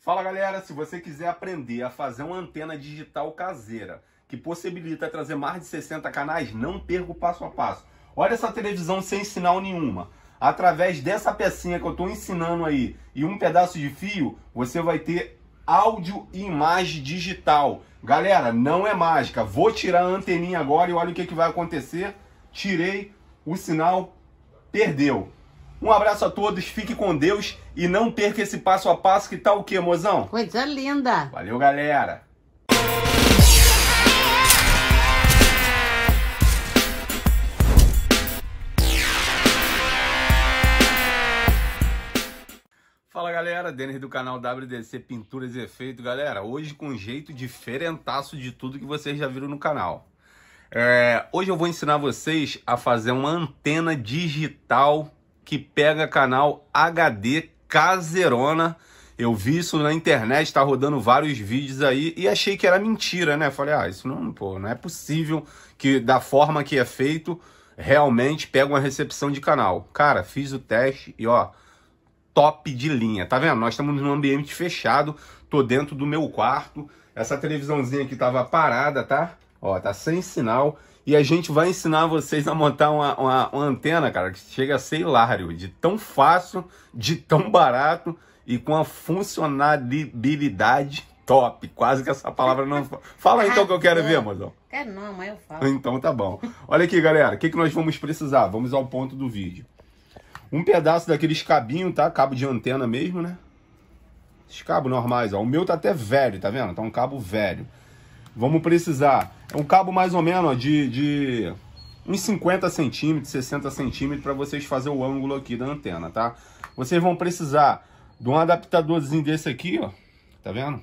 Fala galera, se você quiser aprender a fazer uma antena digital caseira que possibilita trazer mais de 60 canais, não perca o passo a passo. Olha essa televisão sem sinal nenhuma. Através dessa pecinha que eu estou ensinando aí e um pedaço de fio, você vai ter áudio e imagem digital. Galera, não é mágica. Vou tirar a anteninha agora e olha o que, que vai acontecer. Tirei o sinal, perdeu. Um abraço a todos, fique com Deus e não perca esse passo a passo que tá o que, mozão? Coisa linda! Valeu, galera! Fala galera, Denis do canal WDC Pinturas e Efeito. Galera, hoje com um jeito diferentaço de tudo que vocês já viram no canal. É, hoje eu vou ensinar vocês a fazer uma antena digital que pega canal HD caseirona. Eu vi isso na internet, tá rodando vários vídeos aí e achei que era mentira, né? Falei, ah, isso não, pô, não é possível que da forma que é feito realmente pega uma recepção de canal. Cara, fiz o teste e ó, top de linha, tá vendo? Nós estamos num ambiente fechado, tô dentro do meu quarto. Essa televisãozinha aqui tava parada, tá? Ó, tá sem sinal. E a gente vai ensinar vocês a montar uma, uma, uma antena, cara, que chega a ser hilário, de tão fácil, de tão barato e com a funcionalidade top. Quase que essa palavra não. Fala então que eu quero ver, mozão. Quero não, mas eu falo. Então tá bom. Olha aqui, galera. O que, que nós vamos precisar? Vamos ao ponto do vídeo. Um pedaço daqueles cabinhos, tá? Cabo de antena mesmo, né? Esses cabos normais, ó. O meu tá até velho, tá vendo? Tá um cabo velho. Vamos precisar. É um cabo mais ou menos ó, de, de uns 50 centímetros, 60 centímetros para vocês fazer o ângulo aqui da antena, tá? Vocês vão precisar de um adaptadorzinho desse aqui, ó. Tá vendo?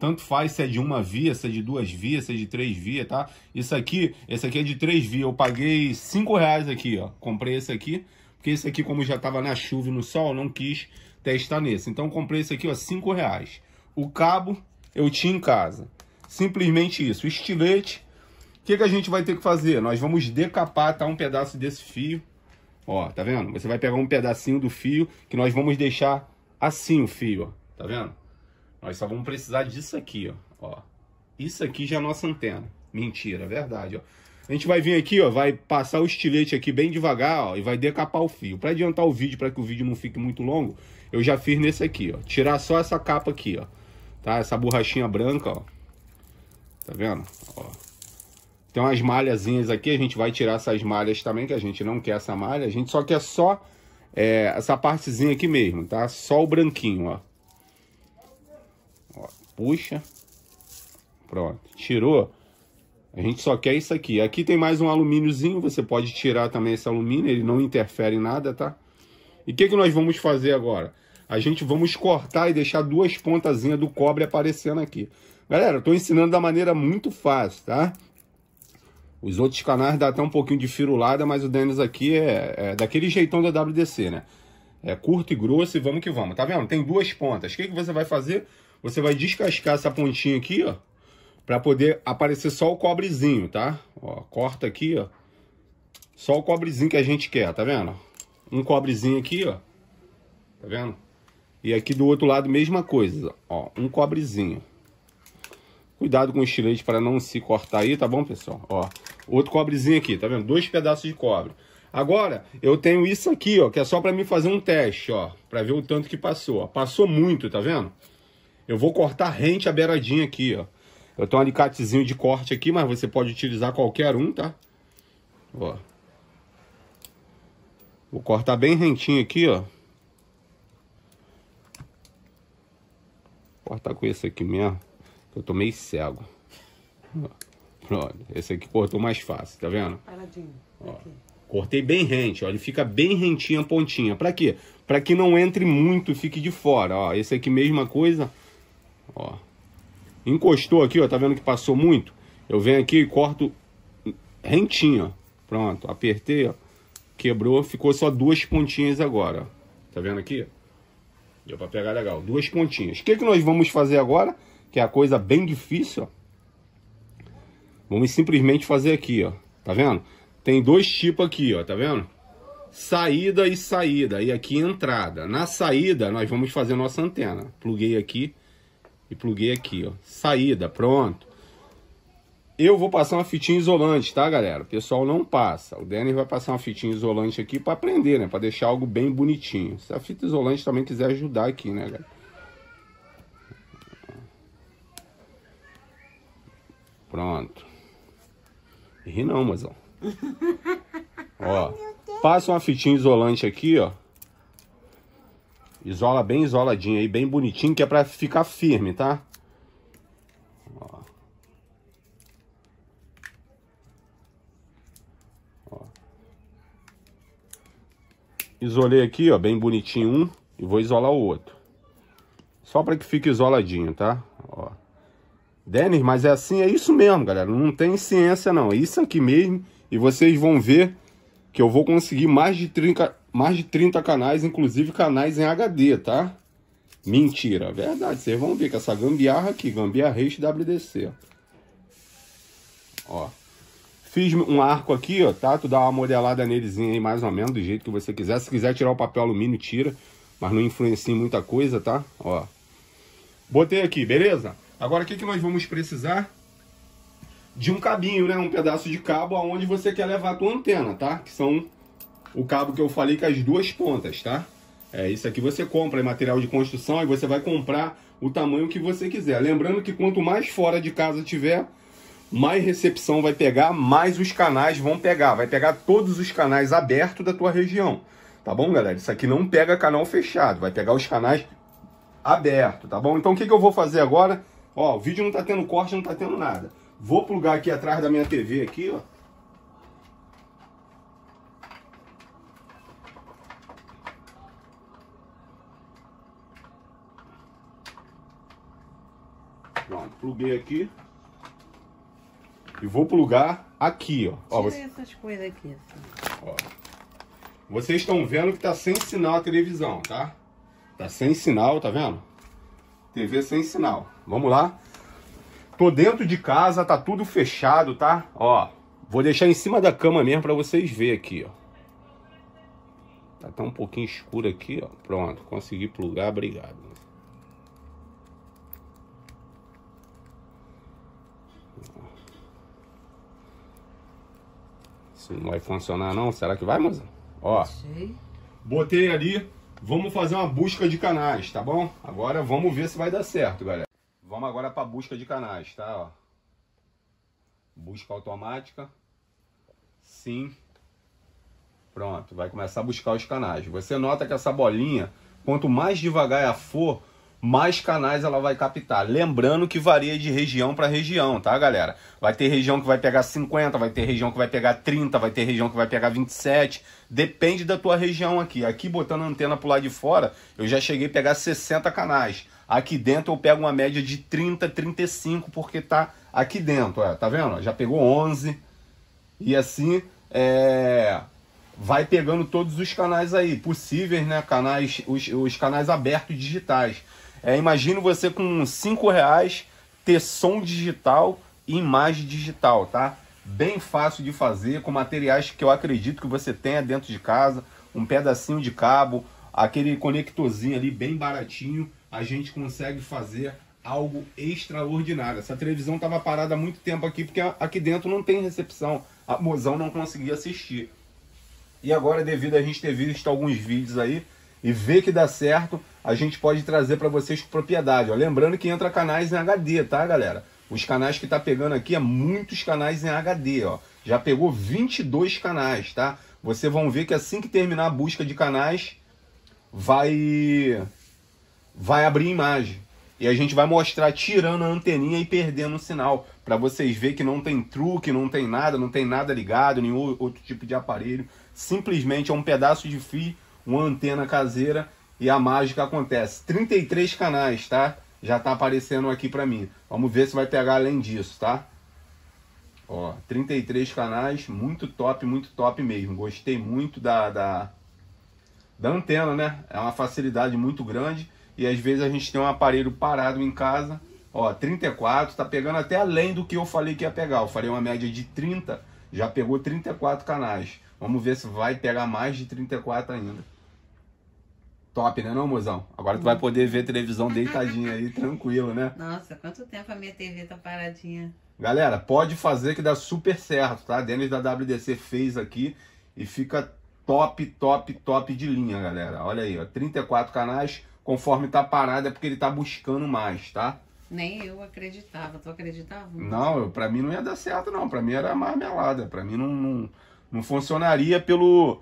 Tanto faz se é de uma via, se é de duas vias, se é de três vias, tá? Isso aqui, esse aqui é de três vias. Eu paguei cinco reais aqui, ó. Comprei esse aqui, porque esse aqui, como já tava na chuva e no sol, não quis testar nesse. Então, comprei esse aqui, ó, cinco reais. O cabo eu tinha em casa. Simplesmente isso. Estilete. O que, que a gente vai ter que fazer? Nós vamos decapar tá, um pedaço desse fio. Ó, tá vendo? Você vai pegar um pedacinho do fio que nós vamos deixar assim o fio, ó. Tá vendo? Nós só vamos precisar disso aqui, ó. ó. Isso aqui já é a nossa antena. Mentira, é verdade, ó. A gente vai vir aqui, ó, vai passar o estilete aqui bem devagar, ó, e vai decapar o fio. Para adiantar o vídeo, para que o vídeo não fique muito longo, eu já fiz nesse aqui, ó. Tirar só essa capa aqui, ó. Tá? Essa borrachinha branca, ó. Tá vendo? Ó. Tem umas malhazinhas aqui, a gente vai tirar essas malhas também, que a gente não quer essa malha. A gente só quer só é, essa partezinha aqui mesmo, tá? Só o branquinho, ó. ó. Puxa. Pronto. Tirou. A gente só quer isso aqui. Aqui tem mais um alumíniozinho, você pode tirar também esse alumínio, ele não interfere em nada, tá? E o que, que nós vamos fazer agora? A gente vamos cortar e deixar duas pontazinhas do cobre aparecendo aqui. Galera, eu tô ensinando da maneira muito fácil, tá? Os outros canais dá até um pouquinho de firulada, mas o Denis aqui é, é daquele jeitão da WDC, né? É curto e grosso e vamos que vamos, tá vendo? Tem duas pontas. O que, que você vai fazer? Você vai descascar essa pontinha aqui, ó, pra poder aparecer só o cobrezinho, tá? Ó, corta aqui, ó, só o cobrezinho que a gente quer, tá vendo? Um cobrezinho aqui, ó, tá vendo? E aqui do outro lado, mesma coisa, ó, um cobrezinho. Cuidado com o estilete para não se cortar aí, tá bom, pessoal? Ó, outro cobrezinho aqui, tá vendo? Dois pedaços de cobre. Agora, eu tenho isso aqui, ó, que é só para mim fazer um teste, ó, para ver o tanto que passou, ó. Passou muito, tá vendo? Eu vou cortar rente a beiradinha aqui, ó. Eu tenho um alicatezinho de corte aqui, mas você pode utilizar qualquer um, tá? Ó. Vou cortar bem rentinho aqui, ó. Cortar com esse aqui mesmo. Eu tô meio cego. Pronto, esse aqui cortou mais fácil, tá vendo? Paradinho, cortei bem rente, olha, ele fica bem rentinho a pontinha. Pra quê? Pra que não entre muito e fique de fora, ó. Esse aqui, mesma coisa, ó. Encostou aqui, ó, tá vendo que passou muito? Eu venho aqui e corto rentinho, ó. Pronto, apertei, ó. Quebrou, ficou só duas pontinhas agora, ó. Tá vendo aqui? Deu pra pegar legal, duas pontinhas. O que, que nós vamos fazer agora? que é a coisa bem difícil. Ó. Vamos simplesmente fazer aqui, ó. Tá vendo? Tem dois tipos aqui, ó. Tá vendo? Saída e saída. E aqui entrada. Na saída, nós vamos fazer nossa antena. Pluguei aqui e pluguei aqui, ó. Saída, pronto. Eu vou passar uma fitinha isolante, tá, galera? O pessoal não passa. O Denner vai passar uma fitinha isolante aqui para prender, né? Para deixar algo bem bonitinho. Se a fita isolante também quiser ajudar aqui, né, galera? Pronto. Ri não, mozão. ó, passa uma fitinha isolante aqui, ó. Isola bem isoladinho aí, bem bonitinho, que é pra ficar firme, tá? Ó. ó. Isolei aqui, ó, bem bonitinho um e vou isolar o outro. Só pra que fique isoladinho, tá? Ó. Denis, mas é assim, é isso mesmo, galera. Não tem ciência, não. É isso aqui mesmo. E vocês vão ver que eu vou conseguir mais de 30, mais de 30 canais, inclusive canais em HD, tá? Mentira, verdade. Vocês vão ver que essa gambiarra aqui, gambiarra WDC. Ó. Fiz um arco aqui, ó, tá? Tu dá uma modelada nelezinha aí, mais ou menos, do jeito que você quiser. Se quiser tirar o papel alumínio, tira. Mas não influencia em muita coisa, tá? Ó. Botei aqui, beleza? Agora, o que, que nós vamos precisar? De um cabinho, né? Um pedaço de cabo aonde você quer levar a tua antena, tá? Que são o cabo que eu falei com as duas pontas, tá? É, isso aqui você compra, é material de construção e você vai comprar o tamanho que você quiser. Lembrando que quanto mais fora de casa tiver, mais recepção vai pegar, mais os canais vão pegar. Vai pegar todos os canais abertos da tua região. Tá bom, galera? Isso aqui não pega canal fechado, vai pegar os canais abertos, tá bom? Então o que, que eu vou fazer agora? Ó, o vídeo não tá tendo corte, não tá tendo nada. Vou plugar aqui atrás da minha TV aqui, ó. Pronto, pluguei aqui. E vou plugar aqui, ó. ó você... essas coisas aqui, assim. Ó. Vocês estão vendo que tá sem sinal a televisão, tá? Tá sem sinal, tá vendo? TV sem sinal. Vamos lá. Tô dentro de casa, tá tudo fechado, tá? Ó, vou deixar em cima da cama mesmo para vocês verem aqui, ó. Tá até um pouquinho escuro aqui, ó. Pronto, consegui plugar, obrigado. Isso não vai funcionar não? Será que vai, moça? Ó, botei ali Vamos fazer uma busca de canais, tá bom? Agora vamos ver se vai dar certo, galera. Vamos agora para busca de canais, tá? Ó. Busca automática. Sim. Pronto, vai começar a buscar os canais. Você nota que essa bolinha, quanto mais devagar ela for, mais canais ela vai captar. Lembrando que varia de região para região, tá, galera? Vai ter região que vai pegar 50, vai ter região que vai pegar 30, vai ter região que vai pegar 27. Depende da tua região aqui. Aqui botando antena o lado de fora, eu já cheguei a pegar 60 canais. Aqui dentro eu pego uma média de 30, 35, porque tá aqui dentro, ó, é, tá vendo? Já pegou 11. E assim, é vai pegando todos os canais aí possíveis, né? Canais, os, os canais abertos digitais. É, imagino você com 5 reais ter som digital e imagem digital, tá? Bem fácil de fazer, com materiais que eu acredito que você tenha dentro de casa, um pedacinho de cabo, aquele conectorzinho ali bem baratinho, a gente consegue fazer algo extraordinário. Essa televisão estava parada há muito tempo aqui, porque aqui dentro não tem recepção, a mozão não conseguia assistir. E agora, devido a gente ter visto alguns vídeos aí, e vê que dá certo, a gente pode trazer para vocês com propriedade. Ó, lembrando que entra canais em HD, tá, galera? Os canais que tá pegando aqui é muitos canais em HD, ó. Já pegou 22 canais, tá? Vocês vão ver que assim que terminar a busca de canais, vai vai abrir imagem. E a gente vai mostrar tirando a anteninha e perdendo o sinal, para vocês ver que não tem truque, não tem nada, não tem nada ligado, nenhum outro tipo de aparelho. Simplesmente é um pedaço de fio uma antena caseira e a mágica acontece. 33 canais, tá? Já tá aparecendo aqui para mim. Vamos ver se vai pegar além disso, tá? Ó, 33 canais, muito top, muito top mesmo. Gostei muito da, da, da antena, né? É uma facilidade muito grande. E às vezes a gente tem um aparelho parado em casa. Ó, 34, tá pegando até além do que eu falei que ia pegar. Eu falei uma média de 30, já pegou 34 canais. Vamos ver se vai pegar mais de 34 ainda. Top, né, não, mozão? Agora tu vai uhum. poder ver televisão deitadinha aí, tranquilo, né? Nossa, quanto tempo a minha TV tá paradinha. Galera, pode fazer que dá super certo, tá? Dennis Denis da WDC fez aqui e fica top, top, top de linha, galera. Olha aí, ó, 34 canais, conforme tá parado é porque ele tá buscando mais, tá? Nem eu acreditava, tu acreditava? Não, eu, pra mim não ia dar certo não, pra mim era marmelada, pra mim não, não, não funcionaria pelo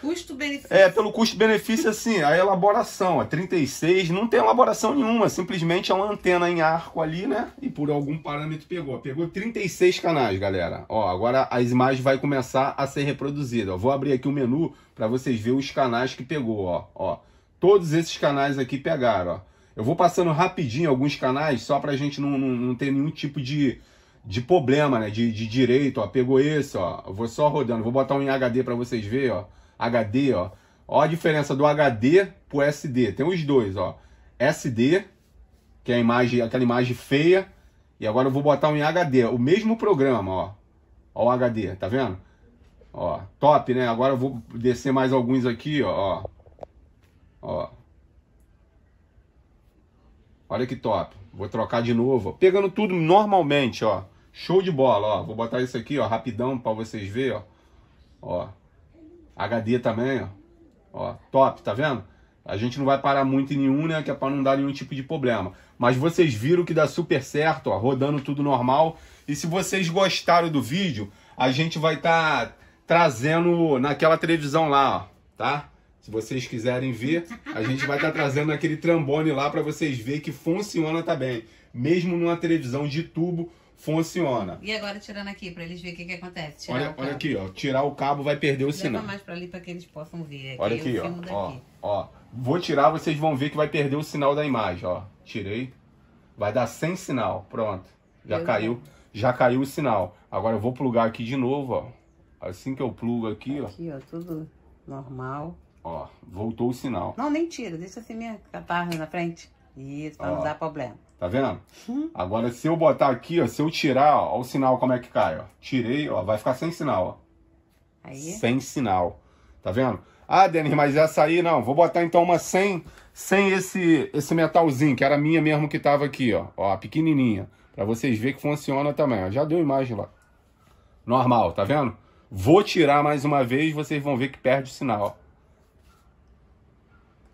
Custo-benefício. É, pelo custo-benefício, assim, a elaboração, é a 36, não tem elaboração nenhuma, simplesmente é uma antena em arco ali, né? E por algum parâmetro pegou. Pegou 36 canais, galera. Ó, agora as imagens vai começar a ser reproduzida. Vou abrir aqui o menu para vocês verem os canais que pegou, ó. ó. Todos esses canais aqui pegaram, ó. Eu vou passando rapidinho alguns canais, só pra gente não, não, não ter nenhum tipo de de problema, né? De, de direito, ó. Pegou esse, ó. Eu vou só rodando. Vou botar um em HD para vocês verem, ó. HD, ó. Ó a diferença do HD pro SD. Tem os dois, ó. SD, que é a imagem, aquela imagem feia, e agora eu vou botar um em HD, o mesmo programa, ó. Ó o HD, tá vendo? Ó, top, né? Agora eu vou descer mais alguns aqui, ó. Ó. Olha que top. Vou trocar de novo, pegando tudo normalmente, ó. Show de bola, ó. Vou botar isso aqui, ó, rapidão para vocês verem, ó. Ó. HD também, ó. ó. Top, tá vendo? A gente não vai parar muito em nenhum, né? Que é para não dar nenhum tipo de problema. Mas vocês viram que dá super certo, ó, rodando tudo normal. E se vocês gostaram do vídeo, a gente vai estar tá trazendo naquela televisão lá, ó, tá? Se vocês quiserem ver, a gente vai estar tá trazendo aquele trambone lá para vocês ver que funciona também. Tá mesmo numa televisão de tubo, funciona. E agora tirando aqui, para eles verem o que, que acontece. Tirar olha, olha aqui, ó. Tirar o cabo vai perder o Leva sinal. mais para ali para que eles possam ver. Aqui olha aqui, ó, ó, ó. Vou tirar, vocês vão ver que vai perder o sinal da imagem, ó. Tirei. Vai dar sem sinal. Pronto. Já caiu. Né? Já caiu o sinal. Agora eu vou plugar aqui de novo, ó. Assim que eu plugo aqui, aqui ó. Aqui, ó, tudo normal. Ó, voltou o sinal. Não, nem tira. Deixa assim minha catarro na frente. Isso, para não dar problema. Tá vendo? Hum. Agora, se eu botar aqui, ó, se eu tirar, ó, ó, o sinal como é que cai, ó. Tirei, ó, vai ficar sem sinal, ó. Aí. Sem sinal. Tá vendo? Ah, Denis, mas essa aí não. Vou botar então uma sem, sem esse, esse metalzinho, que era minha mesmo que tava aqui, ó. Ó, a pequenininha. Pra vocês verem que funciona também. Ó. Já deu imagem lá. Normal, tá vendo? Vou tirar mais uma vez, vocês vão ver que perde o sinal, ó.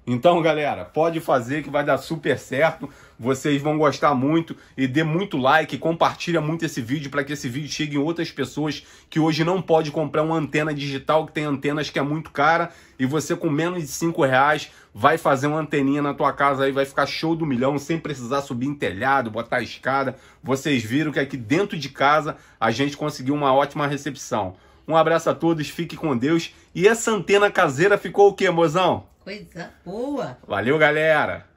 Então, galera, pode fazer que vai dar super certo. Vocês vão gostar muito e dê muito like, compartilha muito esse vídeo para que esse vídeo chegue em outras pessoas que hoje não pode comprar uma antena digital que tem antenas que é muito cara e você com menos de 5 reais vai fazer uma anteninha na tua casa aí, vai ficar show do milhão sem precisar subir em telhado, botar escada. Vocês viram que aqui dentro de casa a gente conseguiu uma ótima recepção. Um abraço a todos, fique com Deus. E essa antena caseira ficou o quê, mozão? Coisa boa. Valeu, galera.